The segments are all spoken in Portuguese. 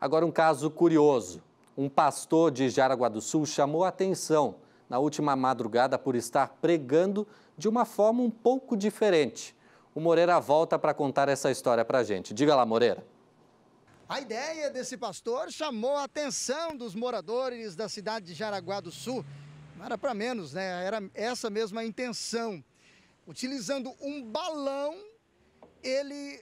Agora, um caso curioso. Um pastor de Jaraguá do Sul chamou a atenção na última madrugada por estar pregando de uma forma um pouco diferente. O Moreira volta para contar essa história para a gente. Diga lá, Moreira. A ideia desse pastor chamou a atenção dos moradores da cidade de Jaraguá do Sul. Não era para menos, né? Era essa mesma a intenção. Utilizando um balão, ele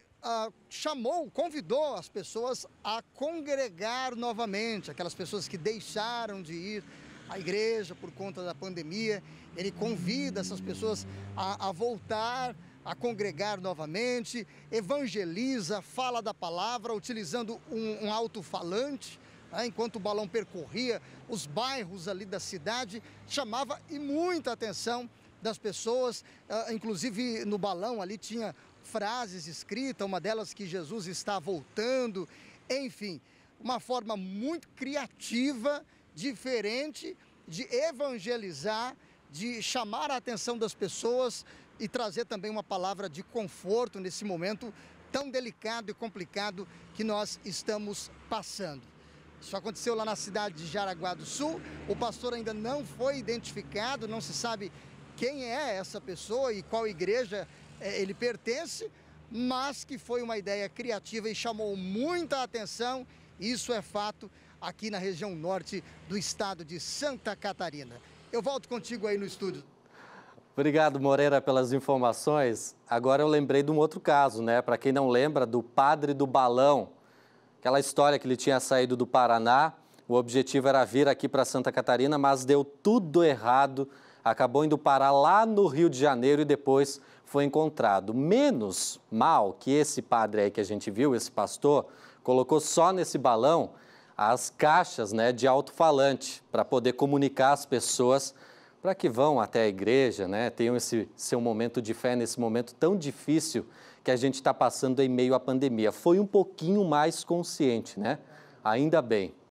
chamou, convidou as pessoas a congregar novamente, aquelas pessoas que deixaram de ir à igreja por conta da pandemia. Ele convida essas pessoas a, a voltar a congregar novamente, evangeliza, fala da palavra, utilizando um, um alto-falante. Né, enquanto o balão percorria os bairros ali da cidade, chamava e muita atenção das pessoas, ah, inclusive no balão ali tinha frases escritas, uma delas que Jesus está voltando, enfim, uma forma muito criativa, diferente de evangelizar, de chamar a atenção das pessoas e trazer também uma palavra de conforto nesse momento tão delicado e complicado que nós estamos passando. Isso aconteceu lá na cidade de Jaraguá do Sul. O pastor ainda não foi identificado, não se sabe quem é essa pessoa e qual igreja é, ele pertence, mas que foi uma ideia criativa e chamou muita atenção. Isso é fato aqui na região norte do estado de Santa Catarina. Eu volto contigo aí no estúdio. Obrigado, Moreira, pelas informações. Agora eu lembrei de um outro caso, né? Para quem não lembra, do padre do balão. Aquela história que ele tinha saído do Paraná, o objetivo era vir aqui para Santa Catarina, mas deu tudo errado acabou indo parar lá no Rio de Janeiro e depois foi encontrado. Menos mal que esse padre aí que a gente viu, esse pastor, colocou só nesse balão as caixas né, de alto-falante para poder comunicar as pessoas para que vão até a igreja, né, tenham esse seu momento de fé nesse momento tão difícil que a gente está passando em meio à pandemia. Foi um pouquinho mais consciente, né? Ainda bem.